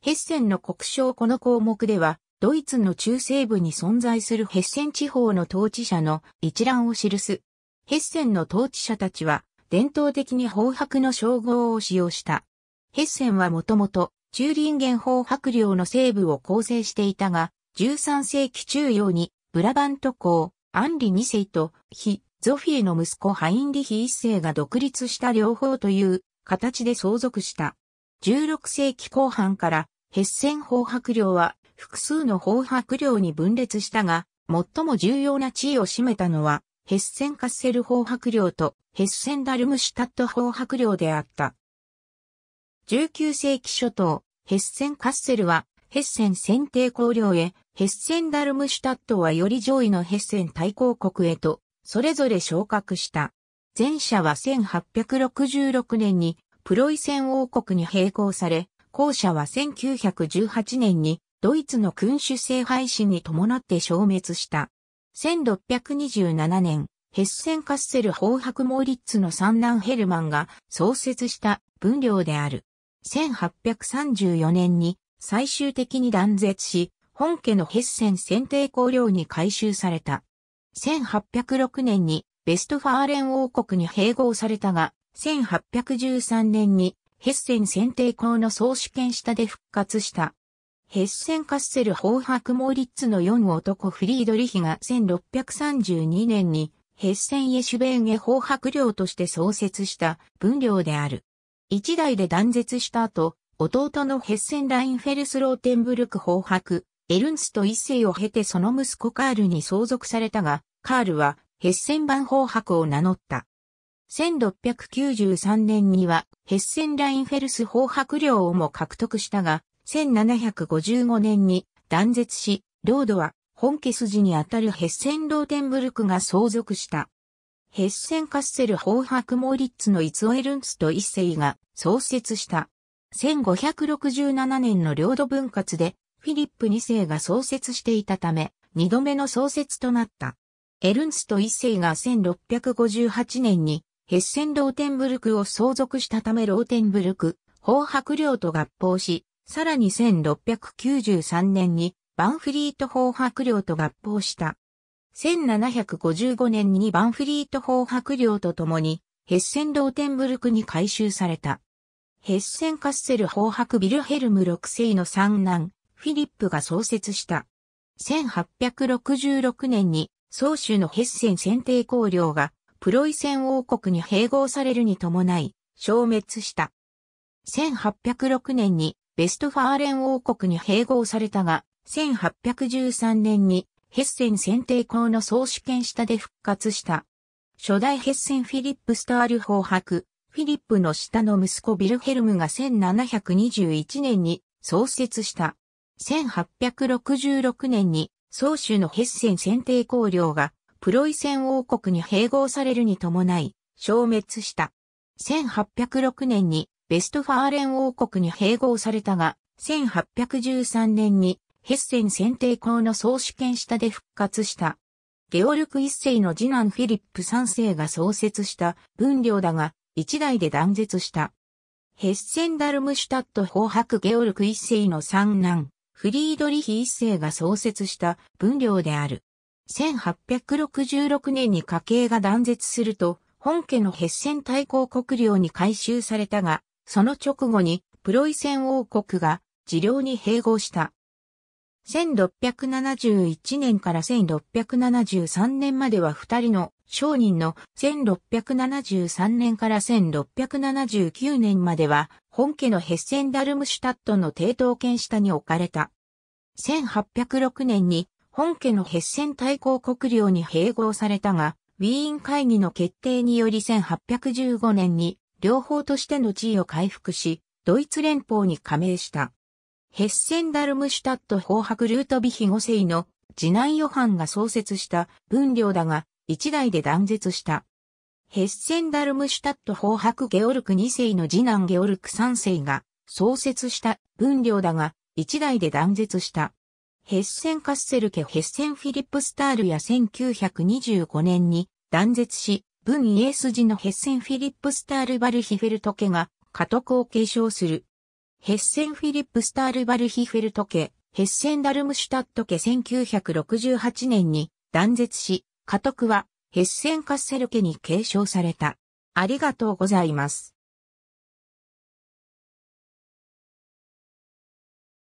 ヘッセンの国章この項目では、ドイツの中西部に存在するヘッセン地方の統治者の一覧を記す。ヘッセンの統治者たちは、伝統的に方白の称号を使用した。ヘッセンはもともと、中林原方白領の西部を構成していたが、13世紀中央に、ブラバント公、アンリ2世と、非ゾフィエの息子ハインリヒ1世が独立した両方という形で相続した。16世紀後半からヘッセン法白領は複数の法白領に分裂したが、最も重要な地位を占めたのは、ヘッセンカッセル法白領とヘッセンダルムシュタット法白領であった。19世紀初頭、ヘッセンカッセルはヘッセン選定公領へ、ヘッセンダルムシュタットはより上位のヘッセン大公国へと、それぞれ昇格した。前者は1866年にプロイセン王国に併合され、後者は1918年にドイツの君主制廃止に伴って消滅した。1627年、ヘッセンカッセル法白モーリッツの三男ヘルマンが創設した分領である。1834年に最終的に断絶し、本家のヘッセン選定公領に改修された。1806年にベストファーレン王国に併合されたが、1813年にヘッセン選定校の総主権下で復活した。ヘッセンカッセル法白モーリッツの4男フリードリヒが1632年にヘッセン・エシュベーゲ法白領として創設した分領である。一代で断絶した後、弟のヘッセン・ラインフェルス・ローテンブルク法白、エルンスト一世を経てその息子カールに相続されたが、カールはヘッセン版法白を名乗った。1693年にはヘッセンラインフェルス法白領をも獲得したが、1755年に断絶し、ロードは本家筋にあたるヘッセンローテンブルクが相続した。ヘッセンカッセル法白モーリッツのイツオエルンツと一世が創設した。1567年の領土分割でフィリップ二世が創設していたため、二度目の創設となった。エルンスト一世が1658年にヘッセンローテンブルクを相続したためローテンブルク、法白領と合法し、さらに1693年にバンフリート法白領と合法した。1755年にバンフリート法白領と共にヘッセンローテンブルクに改修された。ヘッセンカッセル法白ビルヘルム6世の三男、フィリップが創設した。1866年に、宗主のヘッセン選定公領がプロイセン王国に併合されるに伴い、消滅した。1806年にベストファーレン王国に併合されたが、1813年にヘッセン選定校の総主権下で復活した。初代ヘッセンフィリップ・スタール法博、フィリップの下の息子ビルヘルムが1721年に創設した。1866年に総主のヘッセン選定公領がプロイセン王国に併合されるに伴い、消滅した。1806年にベストファーレン王国に併合されたが、1813年にヘッセン選定校の総主権下で復活した。ゲオルク一世の次男フィリップ三世が創設した分領だが、一代で断絶した。ヘッセンダルムシュタット法白ゲオルク一世の三男、フリードリヒ一世が創設した分領である。1866年に家計が断絶すると、本家のヘッセン大公国領に改修されたが、その直後にプロイセン王国が治療に併合した。1671年から1673年までは二人の商人の1673年から1679年までは本家のヘッセンダルムシュタットの帝当圏下に置かれた。1806年に本家のヘッセン大公国領に併合されたが、ウィーン会議の決定により1815年に両方としての地位を回復し、ドイツ連邦に加盟した。ヘッセンダルムシュタット法白ルートビヒ5世の次男ヨハンが創設した分領だが、一代で断絶した。ヘッセンダルムシュタット法白ゲオルク2世の次男ゲオルク3世が創設した分領だが、一代で断絶した。ヘッセンカッセル家ヘッセンフィリップスタールや1925年に断絶し、文家筋のヘッセンフィリップスタールバルヒフェルト家が家督を継承する。ヘッセンフィリップスタールバルヒフェルト家、ヘッセンダルムシュタット家1968年に断絶し、家督はヘッセンカッセル家に継承された。ありがとうございます。